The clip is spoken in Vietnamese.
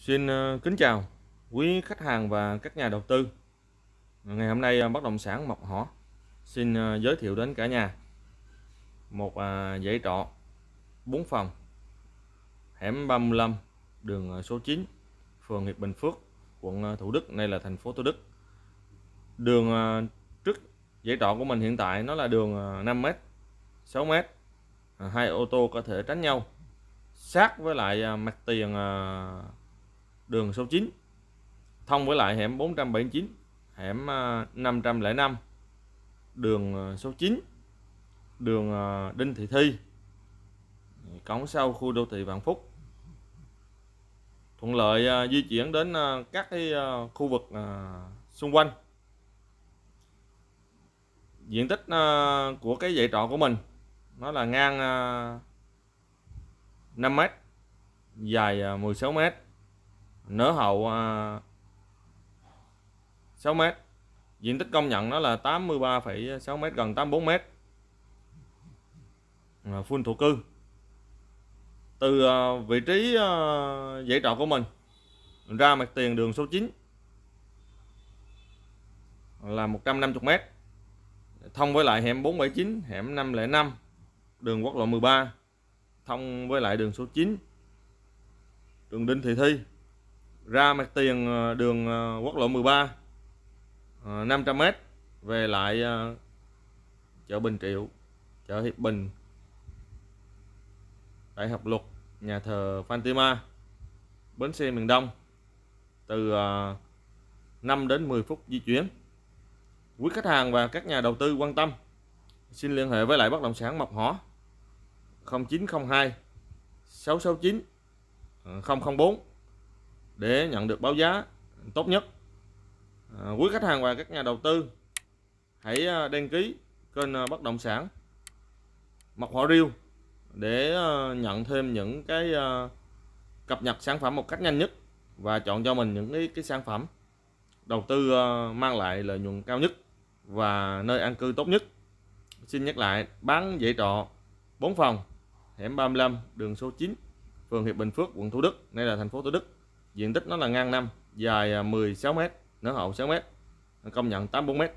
Xin ờ, kính chào quý khách hàng và các nhà đầu tư. Ngày hôm nay ờ, bất động sản Mộc Hỏ xin ờ, giới thiệu đến cả nhà một dãy trọ 4 phòng hẻm 35 đường số 9 phường Hiệp Bình Phước quận Thủ Đức nay là thành phố Thủ Đức đường trước dãy trọ của mình hiện tại nó là đường 5m 6m hai ô tô có thể tránh nhau sát với lại mặt tiền đường số 9 thông với lại hẻm 479 hẻm 505 à, đường à, số 9 đường à, Đinh Thị Thi cổng sau khu đô thị Vạn Phúc thuận lợi di chuyển đến các cái khu vực xung quanh diện tích của cái dãy trọ của mình nó là ngang 5 m dài 16 mét nở hậu à, 6 m. Diện tích công nhận nó là 83,6 m gần 84 m. À, phun thổ cư. Từ à, vị trí à, dãy trọ của mình ra mặt tiền đường số 9 là 150 m. Thông với lại hẻm 479, hẻm 505, đường quốc lộ 13 thông với lại đường số 9 đường Đinh Thị Thi ra mặt tiền ờ, đường ờ, quốc lộ 13 500m ờ, về lại chợ Bình Triệu chợ Hiệp Bình Đại học Luật nhà thờ Fantima bến xe miền Đông từ 5 đến 10 phút di chuyển quý khách hàng và các nhà đầu tư quan tâm xin liên hệ với lại bất động sản Mộc Hỏ 0902 669 004 để nhận được báo giá tốt nhất à, quý khách hàng và các nhà đầu tư hãy à, đăng ký kênh à, bất động sản mọc họ riêu để nhận thêm những cái cập nhật sản phẩm một cách nhanh nhất và chọn cho mình những cái, cái sản phẩm đầu tư mang lại lợi nhuận cao nhất và nơi an cư tốt nhất xin nhắc lại bán dãy trọ 4 phòng hẻm 35 đường số 9 phường Hiệp Bình Phước quận Thủ Đức nay là thành phố Thủ Đức diện tích nó là ngang năm dài 16m à, nở hậu 6m công nhận 84m